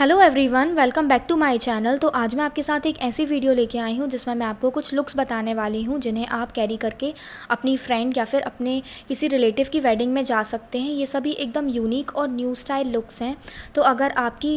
hello everyone welcome back to my channel तो आज मैं आपके साथ एक ऐसी वीडियो लेके आई हूँ जिसमें मैं आपको कुछ लुक्स बताने वाली हूँ जिन्हें आप कैरी करके अपनी फ्रेंड या फिर अपने किसी रिलेटिव की वेडिंग में जा सकते हैं ये सभी एकदम यूनिक और न्यू स्टाइल लुक्स हैं तो अगर आपकी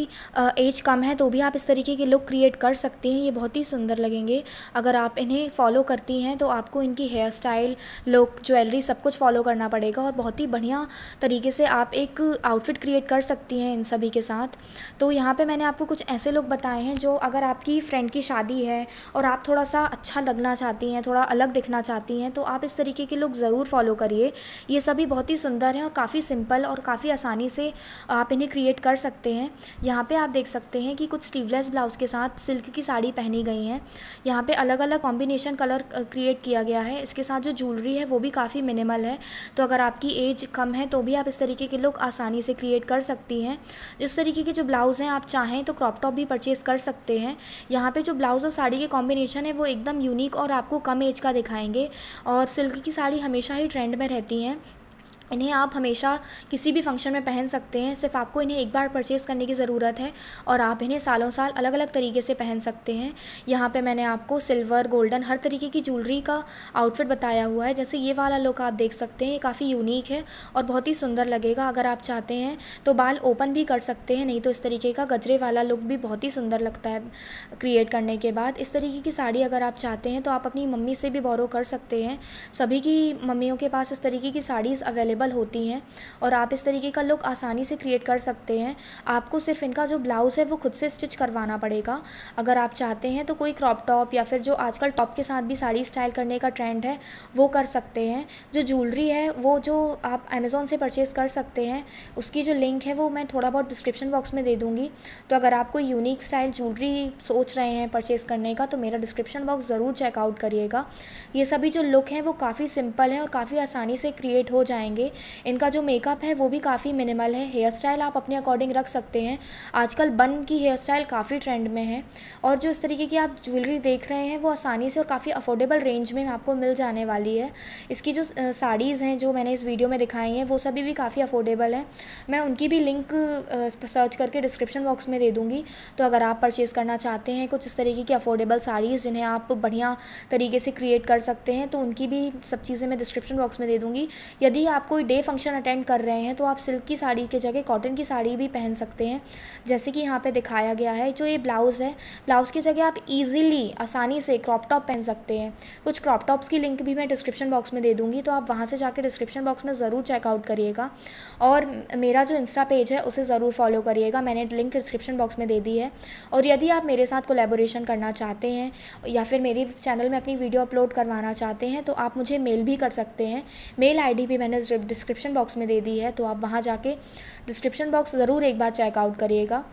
एज कम है तो भी आप इस तरीके के लुक क्रिएट कर सकते हैं ये बहुत ही सुंदर लगेंगे अगर आप इन्हें फॉलो करती हैं तो आपको इनकी हेयर स्टाइल लुक ज्वेलरी सब कुछ फॉलो करना पड़ेगा और बहुत ही बढ़िया तरीके से आप एक आउटफिट क्रिएट कर सकती हैं इन सभी के साथ तो यहाँ यहाँ पे मैंने आपको कुछ ऐसे लोग बताए हैं जो अगर आपकी फ्रेंड की शादी है और आप थोड़ा सा अच्छा लगना चाहती हैं थोड़ा अलग दिखना चाहती हैं तो आप इस तरीके के लोग ज़रूर फॉलो करिए ये सभी बहुत ही सुंदर हैं और काफ़ी सिंपल और काफ़ी आसानी से आप इन्हें क्रिएट कर सकते हैं यहाँ पर आप देख सकते हैं कि कुछ स्टीवलेस ब्लाउज़ के साथ सिल्क की साड़ी पहनी गई हैं यहाँ पर अलग अलग कॉम्बिनेशन कलर क्रिएट किया गया है इसके साथ जो ज्वेलरी है वो भी काफ़ी मिनिमल है तो अगर आपकी एज कम है तो भी आप इस तरीके के लोग आसानी से क्रिएट कर सकती हैं इस तरीके के जो ब्लाउज़ हैं आप आप चाहें तो क्रॉप टॉप भी परचेज़ कर सकते हैं यहाँ पे जो ब्लाउज़ और साड़ी के कॉम्बिनेशन है वो एकदम यूनिक और आपको कम एज का दिखाएंगे और सिल्क की साड़ी हमेशा ही ट्रेंड में रहती हैं इन्हें आप हमेशा किसी भी फंक्शन में पहन सकते हैं सिर्फ आपको इन्हें एक बार परचेज़ करने की ज़रूरत है और आप इन्हें सालों साल अलग अलग तरीके से पहन सकते हैं यहाँ पे मैंने आपको सिल्वर गोल्डन हर तरीके की ज्वेलरी का आउटफिट बताया हुआ है जैसे ये वाला लुक आप देख सकते हैं ये काफ़ी यूनिक है और बहुत ही सुंदर लगेगा अगर आप चाहते हैं तो बाल ओपन भी कर सकते हैं नहीं तो इस तरीके का गजरे वाला लुक भी बहुत ही सुंदर लगता है क्रिएट करने के बाद इस तरीके की साड़ी अगर आप चाहते हैं तो आप अपनी मम्मी से भी बोरो कर सकते हैं सभी की मम्मियों के पास इस तरीके की साड़ीज़ अवेलेबल अवेलेबल होती हैं और आप इस तरीके का लुक आसानी से क्रिएट कर सकते हैं आपको सिर्फ इनका जो ब्लाउज़ है वो खुद से स्टिच करवाना पड़ेगा अगर आप चाहते हैं तो कोई क्रॉप टॉप या फिर जो आजकल टॉप के साथ भी साड़ी स्टाइल करने का ट्रेंड है वो कर सकते हैं जो ज्वेलरी है वो जो आप अमेज़ोन से परचेज़ कर सकते हैं उसकी जो लिंक है वो मैं थोड़ा बहुत डिस्क्रिप्शन बॉक्स में दे दूँगी तो अगर आप कोई यूनिक स्टाइल ज्वेलरी सोच रहे हैं परचेज़ करने का तो मेरा डिस्क्रिप्शन बॉक्स ज़रूर चेकआउट करिएगा ये सभी जो लुक हैं वो काफ़ी सिंपल हैं और काफ़ी आसानी से क्रिएट हो जाएंगे इनका जो मेकअप है वो भी काफ़ी मिनिमल है हेयर स्टाइल आप अपने अकॉर्डिंग रख सकते हैं आजकल बन की हेयर स्टाइल काफ़ी ट्रेंड में है और जो इस तरीके की आप ज्वेलरी देख रहे हैं वो आसानी से और काफ़ी अफोर्डेबल रेंज में आपको मिल जाने वाली है इसकी जो साड़ीज़ हैं जो मैंने इस वीडियो में दिखाई हैं वो सभी भी काफ़ी अफोर्डेबल हैं मैं उनकी भी लिंक सर्च करके डिस्क्रिप्शन बॉक्स में दे दूँगी तो अगर आप परचेज़ करना चाहते हैं कुछ इस तरीके की अफोर्डेबल साड़ीज़ जिन्हें आप बढ़िया तरीके से क्रिएट कर सकते हैं तो उनकी भी सब चीज़ें मैं डिस्क्रिप्शन बॉक्स में दे दूँगी यदि आपको कोई डे फंक्शन अटेंड कर रहे हैं तो आप सिल्क की साड़ी के जगह कॉटन की साड़ी भी पहन सकते हैं जैसे कि यहाँ पे दिखाया गया है जो ये ब्लाउज़ है ब्लाउज़ की जगह आप इजीली आसानी से क्रॉप टॉप पहन सकते हैं कुछ क्रॉप टॉप्स की लिंक भी मैं डिस्क्रिप्शन बॉक्स में दे दूँगी तो आप वहाँ से जाकर डिस्क्रिप्शन बॉक्स में ज़रूर चेकआउट करिएगा और मेरा जो इंस्टा पेज है उसे ज़रूर फॉलो करिएगा मैंने लिंक डिस्क्रिप्शन बॉक्स में दे दी है और यदि आप मेरे साथ कोलेबोरेशन करना चाहते हैं या फिर मेरे चैनल में अपनी वीडियो अपलोड करवाना चाहते हैं तो आप मुझे मेल भी कर सकते हैं मेल डी भी मैंने डिस्क्रिप्शन बॉक्स में दे दी है तो आप वहाँ जाके डिस्क्रिप्शन बॉक्स ज़रूर एक बार चेकआउट करिएगा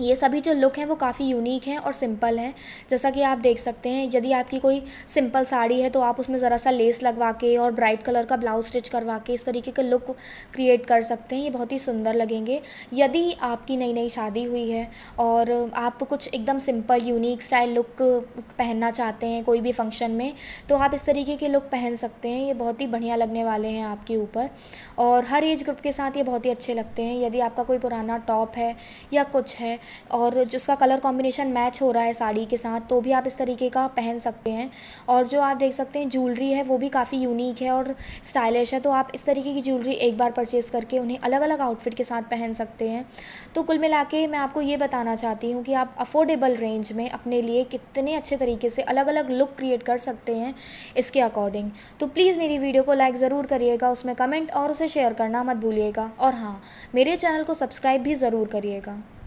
ये सभी जो लुक हैं वो काफ़ी यूनिक हैं और सिंपल हैं जैसा कि आप देख सकते हैं यदि आपकी कोई सिंपल साड़ी है तो आप उसमें ज़रा सा लेस लगवा के और ब्राइट कलर का ब्लाउज स्टिच करवा के इस तरीके का लुक क्रिएट कर सकते हैं ये बहुत ही सुंदर लगेंगे यदि आपकी नई नई शादी हुई है और आप कुछ एकदम सिंपल यूनिक स्टाइल लुक पहनना चाहते हैं कोई भी फंक्शन में तो आप इस तरीके के लुक पहन सकते हैं ये बहुत ही बढ़िया लगने वाले हैं आपके ऊपर और हर एज ग्रुप के साथ ये बहुत ही अच्छे लगते हैं यदि आपका कोई पुराना टॉप है या कुछ है और जिसका कलर कॉम्बिनेशन मैच हो रहा है साड़ी के साथ तो भी आप इस तरीके का पहन सकते हैं और जो आप देख सकते हैं ज्वेलरी है वो भी काफ़ी यूनिक है और स्टाइलिश है तो आप इस तरीके की ज्वेलरी एक बार परचेज़ करके उन्हें अलग अलग आउटफिट के साथ पहन सकते हैं तो कुल मिला के मैं आपको ये बताना चाहती हूँ कि आप अफोर्डेबल रेंज में अपने लिए कितने अच्छे तरीके से अलग अलग लुक क्रिएट कर सकते हैं इसके अकॉर्डिंग तो प्लीज़ मेरी वीडियो को लाइक ज़रूर करिएगा उसमें कमेंट और उसे शेयर करना मत भूलिएगा और हाँ मेरे चैनल को सब्सक्राइब भी ज़रूर करिएगा